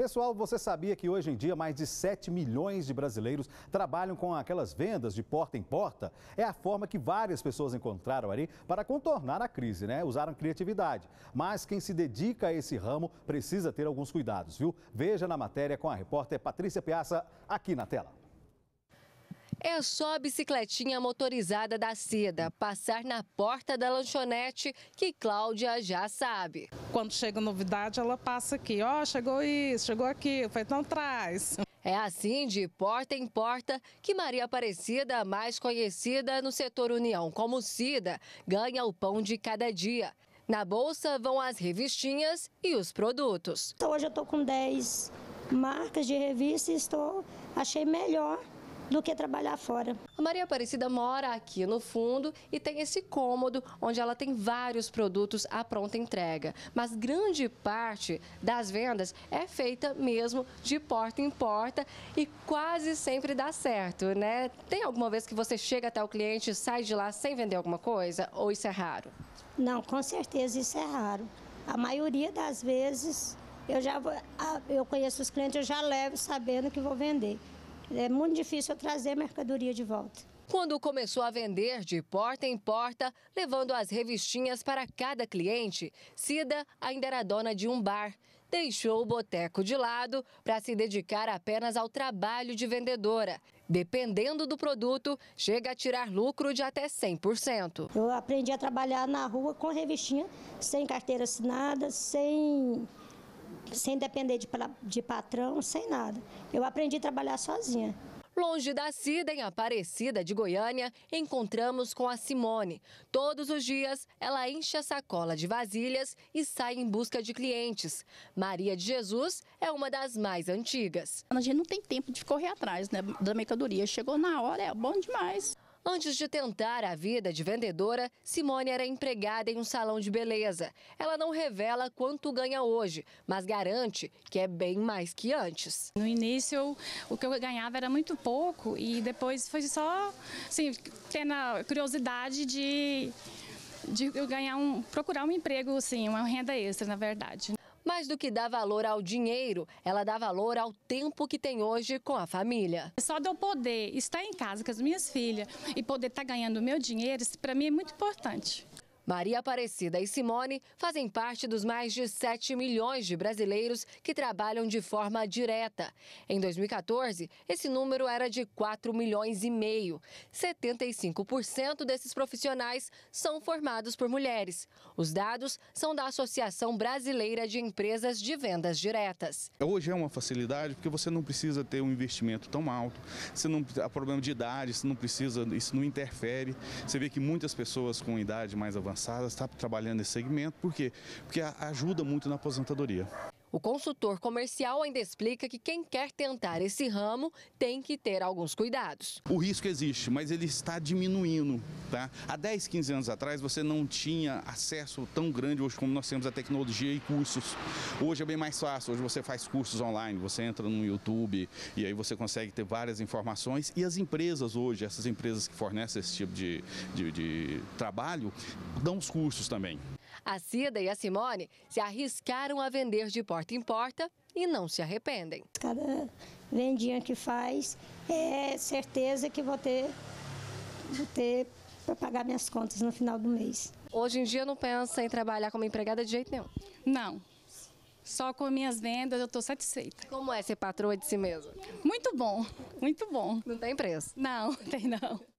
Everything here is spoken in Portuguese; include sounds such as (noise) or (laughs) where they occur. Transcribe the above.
Pessoal, você sabia que hoje em dia mais de 7 milhões de brasileiros trabalham com aquelas vendas de porta em porta? É a forma que várias pessoas encontraram ali para contornar a crise, né? Usaram criatividade. Mas quem se dedica a esse ramo precisa ter alguns cuidados, viu? Veja na matéria com a repórter Patrícia Piaça aqui na tela. É só a bicicletinha motorizada da Cida passar na porta da lanchonete que Cláudia já sabe. Quando chega novidade, ela passa aqui. Ó, oh, chegou isso, chegou aquilo. Foi tão traz. É assim, de porta em porta, que Maria Aparecida, mais conhecida no setor União como Cida, ganha o pão de cada dia. Na bolsa vão as revistinhas e os produtos. Então, hoje eu estou com 10 marcas de revista e estou, achei melhor do que trabalhar fora. A Maria Aparecida mora aqui no fundo e tem esse cômodo onde ela tem vários produtos à pronta entrega. Mas grande parte das vendas é feita mesmo de porta em porta e quase sempre dá certo, né? Tem alguma vez que você chega até o cliente e sai de lá sem vender alguma coisa ou isso é raro? Não, com certeza isso é raro. A maioria das vezes eu já eu conheço os clientes, eu já levo sabendo que vou vender é muito difícil eu trazer mercadoria de volta. Quando começou a vender de porta em porta, levando as revistinhas para cada cliente, Cida ainda era dona de um bar. Deixou o boteco de lado para se dedicar apenas ao trabalho de vendedora. Dependendo do produto, chega a tirar lucro de até 100%. Eu aprendi a trabalhar na rua com revistinha, sem carteira assinada, sem sem depender de, de patrão, sem nada. Eu aprendi a trabalhar sozinha. Longe da Cida, em Aparecida de Goiânia, encontramos com a Simone. Todos os dias, ela enche a sacola de vasilhas e sai em busca de clientes. Maria de Jesus é uma das mais antigas. A gente não tem tempo de correr atrás né, da mercadoria. Chegou na hora, é bom demais. Antes de tentar a vida de vendedora, Simone era empregada em um salão de beleza. Ela não revela quanto ganha hoje, mas garante que é bem mais que antes. No início, o que eu ganhava era muito pouco e depois foi só, assim, tendo a curiosidade de de eu ganhar um procurar um emprego assim uma renda extra na verdade mais do que dar valor ao dinheiro, ela dá valor ao tempo que tem hoje com a família. Só de eu poder estar em casa com as minhas filhas e poder estar tá ganhando meu dinheiro, isso para mim é muito importante. Maria Aparecida e Simone fazem parte dos mais de 7 milhões de brasileiros que trabalham de forma direta. Em 2014, esse número era de 4 milhões e meio. 75% desses profissionais são formados por mulheres. Os dados são da Associação Brasileira de Empresas de Vendas Diretas. Hoje é uma facilidade porque você não precisa ter um investimento tão alto, você não há problema de idade, você não precisa, isso não interfere. Você vê que muitas pessoas com idade mais avançada passadas, está trabalhando nesse segmento. Por quê? Porque ajuda muito na aposentadoria. O consultor comercial ainda explica que quem quer tentar esse ramo tem que ter alguns cuidados. O risco existe, mas ele está diminuindo. Tá? Há 10, 15 anos atrás você não tinha acesso tão grande hoje como nós temos a tecnologia e cursos. Hoje é bem mais fácil, hoje você faz cursos online, você entra no YouTube e aí você consegue ter várias informações. E as empresas hoje, essas empresas que fornecem esse tipo de, de, de trabalho, dão os cursos também. A Cida e a Simone se arriscaram a vender de porta em porta e não se arrependem. Cada vendinha que faz, é certeza que vou ter, vou ter para pagar minhas contas no final do mês. Hoje em dia não pensa em trabalhar como empregada de jeito nenhum? Não. Só com minhas vendas eu estou satisfeita. Como é ser patroa de si mesma? Muito bom, muito bom. Não tem preço? Não, (laughs) tem não.